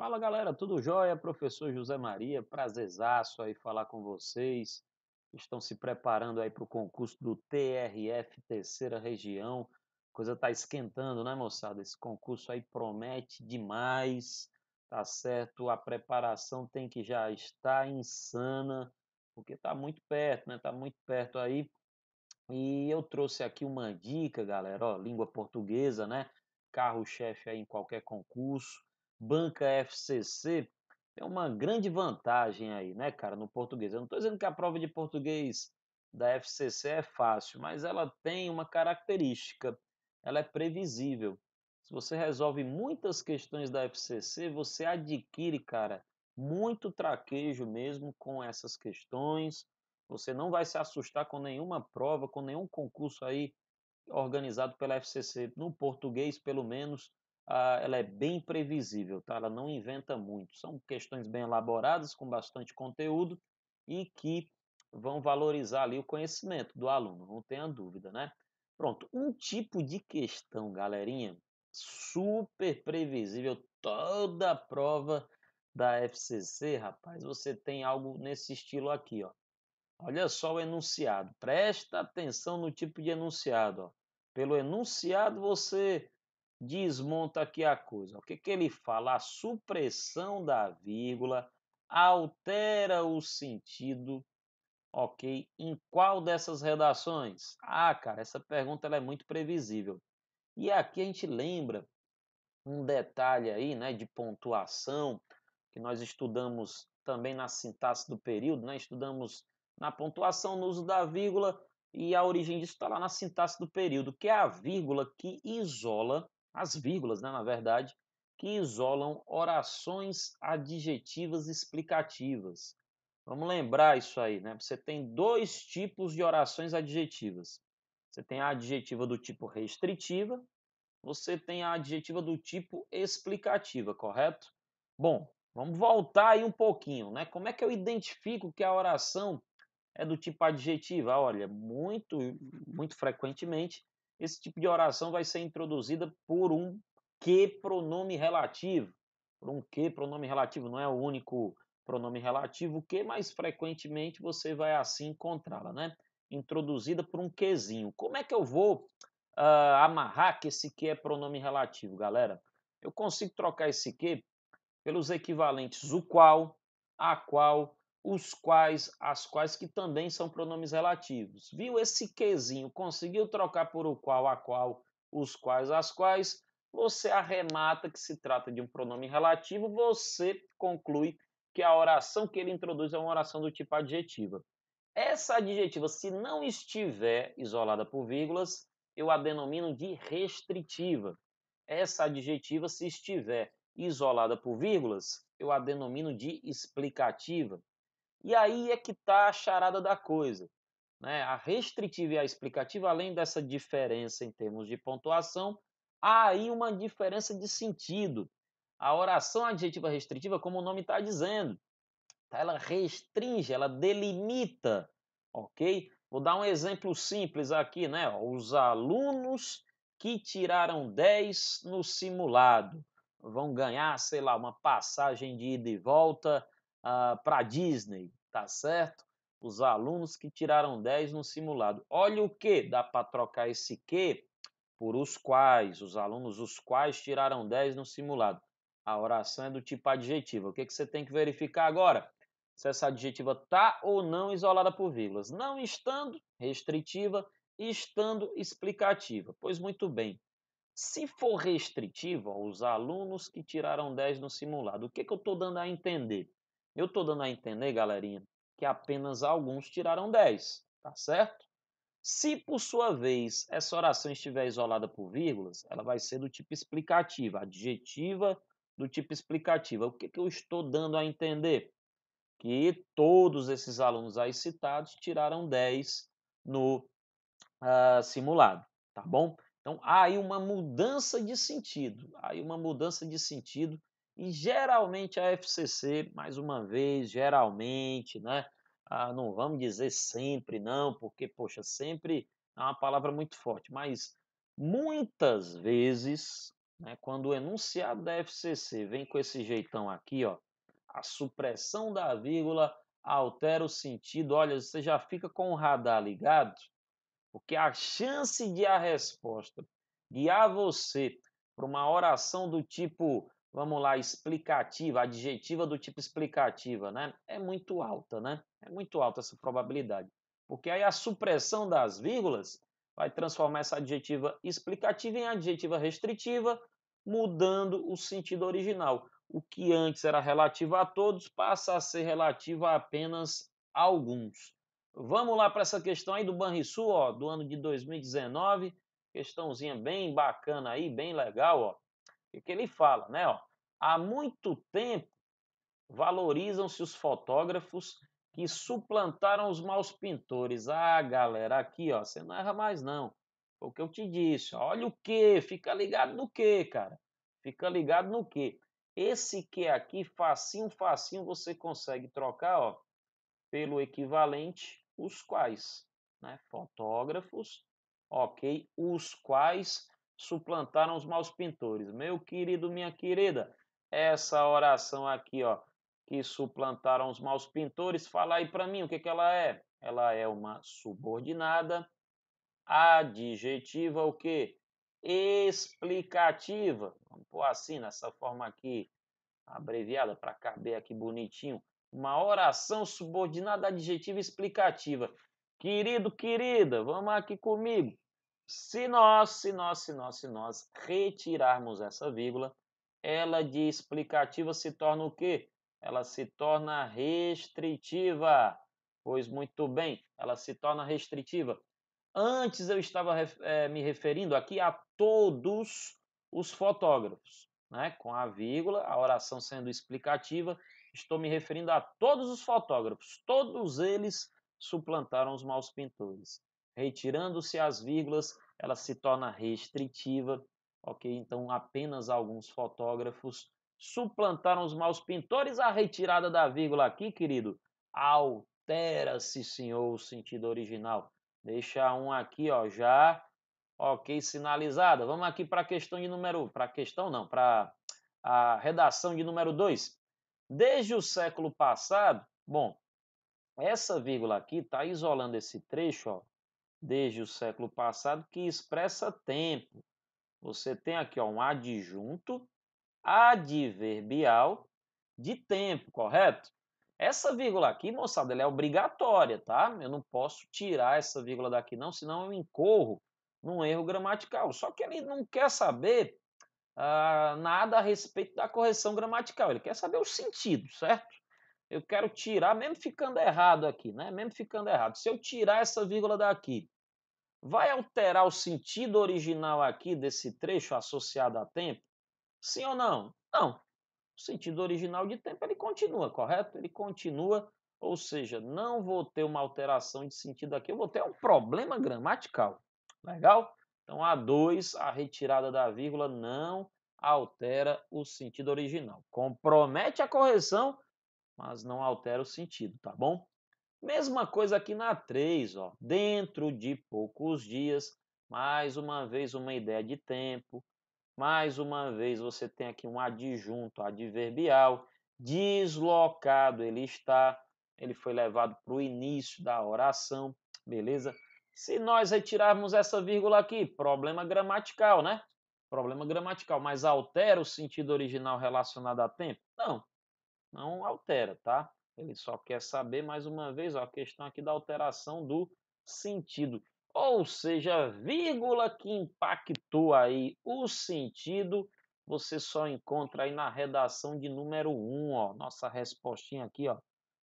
Fala galera, tudo jóia? Professor José Maria, prazerzaço aí falar com vocês. Estão se preparando aí para o concurso do TRF Terceira Região. coisa tá esquentando, né, moçada? Esse concurso aí promete demais, tá certo? A preparação tem que já estar insana, porque tá muito perto, né? Tá muito perto aí. E eu trouxe aqui uma dica, galera, ó, língua portuguesa, né? Carro-chefe aí em qualquer concurso banca FCC, tem uma grande vantagem aí, né, cara, no português. Eu não estou dizendo que a prova de português da FCC é fácil, mas ela tem uma característica, ela é previsível. Se você resolve muitas questões da FCC, você adquire, cara, muito traquejo mesmo com essas questões. Você não vai se assustar com nenhuma prova, com nenhum concurso aí organizado pela FCC, no português pelo menos, ah, ela é bem previsível, tá? ela não inventa muito. São questões bem elaboradas, com bastante conteúdo e que vão valorizar ali o conhecimento do aluno, não tenha dúvida, né? Pronto, um tipo de questão, galerinha, super previsível, toda a prova da FCC, rapaz, você tem algo nesse estilo aqui, ó. Olha só o enunciado. Presta atenção no tipo de enunciado. Ó. Pelo enunciado você desmonta aqui a coisa. O que, que ele fala? A supressão da vírgula altera o sentido, ok? Em qual dessas redações? Ah, cara, essa pergunta ela é muito previsível. E aqui a gente lembra um detalhe aí, né, de pontuação, que nós estudamos também na sintaxe do período, né? Estudamos na pontuação, no uso da vírgula, e a origem disso está lá na sintaxe do período, que é a vírgula que isola as vírgulas, né, na verdade, que isolam orações adjetivas explicativas. Vamos lembrar isso aí, né? Você tem dois tipos de orações adjetivas. Você tem a adjetiva do tipo restritiva, você tem a adjetiva do tipo explicativa, correto? Bom, vamos voltar aí um pouquinho, né? Como é que eu identifico que a oração é do tipo adjetiva? Olha, muito muito frequentemente esse tipo de oração vai ser introduzida por um que pronome relativo. Por um que pronome relativo, não é o único pronome relativo que, mais frequentemente você vai assim encontrá-la, né? Introduzida por um quezinho. Como é que eu vou uh, amarrar que esse que é pronome relativo, galera? Eu consigo trocar esse que pelos equivalentes o qual, a qual, os quais, as quais que também são pronomes relativos. Viu esse quezinho? Conseguiu trocar por o qual, a qual, os quais, as quais? Você arremata que se trata de um pronome relativo, você conclui que a oração que ele introduz é uma oração do tipo adjetiva. Essa adjetiva, se não estiver isolada por vírgulas, eu a denomino de restritiva. Essa adjetiva, se estiver isolada por vírgulas, eu a denomino de explicativa. E aí é que está a charada da coisa. Né? A restritiva e a explicativa, além dessa diferença em termos de pontuação, há aí uma diferença de sentido. A oração adjetiva restritiva, como o nome está dizendo, tá? ela restringe, ela delimita, ok? Vou dar um exemplo simples aqui, né? Os alunos que tiraram 10 no simulado vão ganhar, sei lá, uma passagem de ida e volta ah, para a Disney, tá certo? Os alunos que tiraram 10 no simulado. Olha o que dá para trocar esse que por os quais, os alunos os quais tiraram 10 no simulado. A oração é do tipo adjetiva. O que, que você tem que verificar agora? Se essa adjetiva está ou não isolada por vírgulas. Não estando restritiva, estando explicativa. Pois muito bem. Se for restritiva, os alunos que tiraram 10 no simulado, o que, que eu estou dando a entender? Eu estou dando a entender, galerinha, que apenas alguns tiraram 10, tá certo? Se, por sua vez, essa oração estiver isolada por vírgulas, ela vai ser do tipo explicativa, adjetiva do tipo explicativa. O que, que eu estou dando a entender? Que todos esses alunos aí citados tiraram 10 no uh, simulado, tá bom? Então, há aí uma mudança de sentido, há aí uma mudança de sentido e geralmente a FCC, mais uma vez, geralmente, né? Ah, não vamos dizer sempre, não, porque, poxa, sempre é uma palavra muito forte, mas muitas vezes, né, quando o enunciado da FCC vem com esse jeitão aqui, ó, a supressão da vírgula altera o sentido. Olha, você já fica com o radar ligado, porque a chance de a resposta guiar você para uma oração do tipo vamos lá, explicativa, adjetiva do tipo explicativa, né? É muito alta, né? É muito alta essa probabilidade. Porque aí a supressão das vírgulas vai transformar essa adjetiva explicativa em adjetiva restritiva, mudando o sentido original. O que antes era relativo a todos passa a ser relativo a apenas alguns. Vamos lá para essa questão aí do Banrisul, ó, do ano de 2019, questãozinha bem bacana aí, bem legal, ó. O que ele fala, né? Ó, há muito tempo valorizam-se os fotógrafos que suplantaram os maus pintores. Ah, galera, aqui, ó, você não erra mais não. Foi o que eu te disse. Olha o que, fica ligado no que, cara. Fica ligado no que. Esse que aqui, facinho, facinho, você consegue trocar, ó, pelo equivalente, os quais, né? Fotógrafos, ok, os quais suplantaram os maus pintores. Meu querido, minha querida, essa oração aqui, ó, que suplantaram os maus pintores, fala aí para mim o que, que ela é. Ela é uma subordinada adjetiva, o que? Explicativa. Vamos pôr assim, nessa forma aqui, abreviada, para caber aqui bonitinho. Uma oração subordinada adjetiva explicativa. Querido, querida, vamos aqui comigo. Se nós, se nós, se nós, se nós retirarmos essa vírgula, ela de explicativa se torna o quê? Ela se torna restritiva. Pois muito bem, ela se torna restritiva. Antes eu estava é, me referindo aqui a todos os fotógrafos, né? com a vírgula, a oração sendo explicativa, estou me referindo a todos os fotógrafos. Todos eles suplantaram os maus pintores. Retirando-se as vírgulas, ela se torna restritiva, ok? Então, apenas alguns fotógrafos suplantaram os maus pintores. A retirada da vírgula aqui, querido, altera-se, senhor, o sentido original. Deixa um aqui, ó, já, ok, sinalizada. Vamos aqui para a questão de número, para a questão não, para a redação de número 2. Desde o século passado, bom, essa vírgula aqui está isolando esse trecho, ó, desde o século passado que expressa tempo. Você tem aqui ó, um adjunto adverbial de tempo, correto? Essa vírgula aqui, moçada, ela é obrigatória, tá? Eu não posso tirar essa vírgula daqui não, senão eu incorro num erro gramatical. Só que ele não quer saber ah, nada a respeito da correção gramatical, ele quer saber o sentido, certo? Eu quero tirar, mesmo ficando errado aqui, né? Mesmo ficando errado. Se eu tirar essa vírgula daqui, vai alterar o sentido original aqui desse trecho associado a tempo? Sim ou não? Não. O sentido original de tempo ele continua, correto? Ele continua, ou seja, não vou ter uma alteração de sentido aqui, eu vou ter um problema gramatical. Legal? Então, a 2, a retirada da vírgula não altera o sentido original. Compromete a correção, mas não altera o sentido, tá bom? Mesma coisa aqui na 3, ó. Dentro de poucos dias, mais uma vez uma ideia de tempo. Mais uma vez você tem aqui um adjunto adverbial deslocado, ele está, ele foi levado para o início da oração, beleza? Se nós retirarmos essa vírgula aqui, problema gramatical, né? Problema gramatical, mas altera o sentido original relacionado a tempo? Não, não altera, tá? Ele só quer saber, mais uma vez, ó, a questão aqui da alteração do sentido. Ou seja, vírgula que impactou aí o sentido, você só encontra aí na redação de número 1, ó. Nossa respostinha aqui, ó.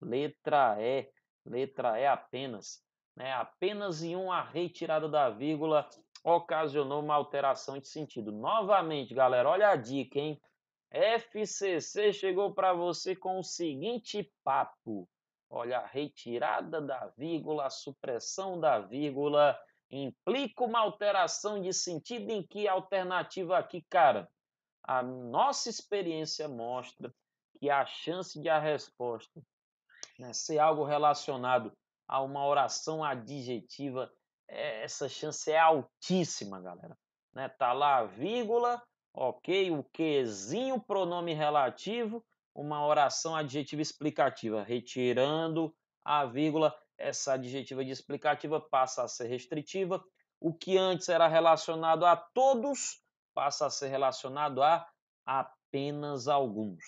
Letra E, letra E apenas. Né? Apenas em uma retirada da vírgula ocasionou uma alteração de sentido. Novamente, galera, olha a dica, hein? FCC chegou para você com o seguinte papo: olha, retirada da vírgula, supressão da vírgula implica uma alteração de sentido em que alternativa aqui, cara? A nossa experiência mostra que a chance de a resposta né, ser algo relacionado a uma oração adjetiva, é, essa chance é altíssima, galera. Né? Tá lá a vírgula, ok? O quezinho, pronome relativo, uma oração adjetiva explicativa, retirando a vírgula, essa adjetiva de explicativa passa a ser restritiva. O que antes era relacionado a todos passa a ser relacionado a apenas alguns,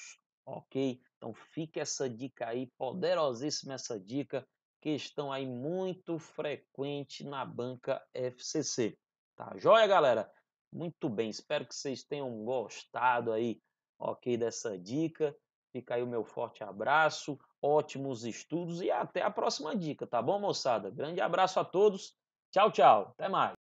ok? Então fica essa dica aí, poderosíssima essa dica, questão aí muito frequente na banca FCC. Tá joia, galera? Muito bem, espero que vocês tenham gostado aí, ok, dessa dica. Fica aí o meu forte abraço, ótimos estudos e até a próxima dica, tá bom, moçada? Grande abraço a todos. Tchau, tchau. Até mais.